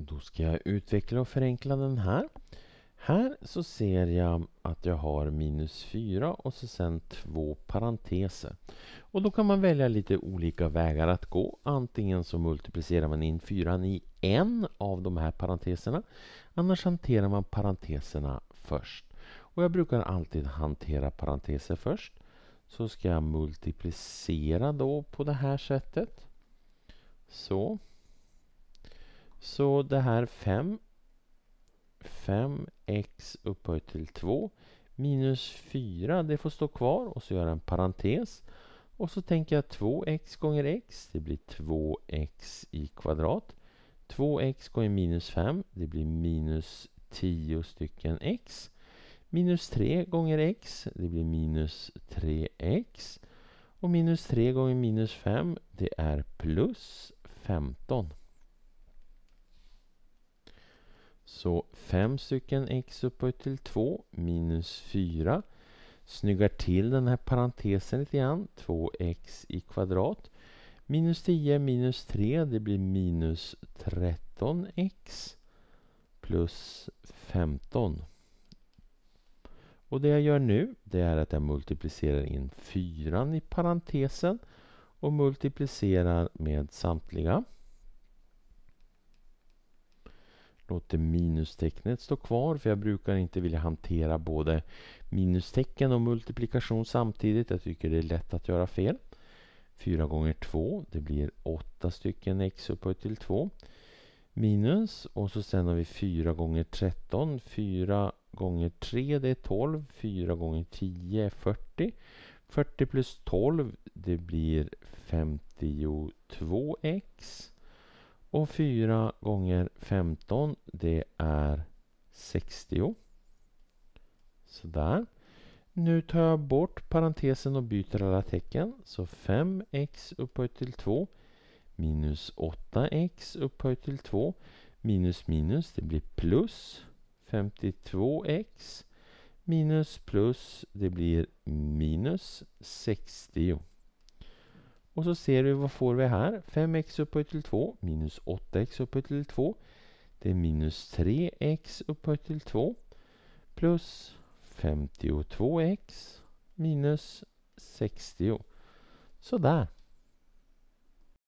Då ska jag utveckla och förenkla den här. Här så ser jag att jag har minus 4 och så sen två parenteser. Och då kan man välja lite olika vägar att gå. Antingen så multiplicerar man in 4 i en av de här parenteserna. Annars hanterar man parenteserna först. Och jag brukar alltid hantera parenteser först. Så ska jag multiplicera då på det här sättet. Så. Så det här 5. 5x upphöjt till 2 minus 4, det får stå kvar och så gör jag en parentes. Och så tänker jag 2x gånger x, det blir 2x i kvadrat. 2x gånger minus 5, det blir minus 10 stycken x. Minus 3 gånger x, det blir minus 3x. Och minus 3 gånger minus 5, det är plus 15. Så 5 stycken x upphöjt till 2 minus 4 snyggar till den här parentesen lite grann. 2x i kvadrat. Minus 10 minus 3 det blir minus 13x plus 15. Och det jag gör nu det är att jag multiplicerar in 4 i parentesen och multiplicerar med samtliga. låter minustecknet stå kvar för jag brukar inte vilja hantera både minustecken och multiplikation samtidigt. Jag tycker det är lätt att göra fel. 4 gånger 2, det blir 8 stycken x upphöjt till 2 minus och så sen har vi 4 gånger 13, 4 gånger 3 det är 12, 4 gånger 10 är 40. 40 plus 12 det blir 52x. Och 4 gånger 15 det är 60. Sådär. Nu tar jag bort parentesen och byter alla tecken. Så 5x upphöjt till 2 minus 8x upphöjt till 2 minus minus det blir plus 52x minus plus det blir minus 60. Och så ser du vad får vi här? 5x upphöjt till 2 minus 8x upphöjt till 2. Det är minus 3x upphöjt till 2 plus 52x minus 60. Sådär.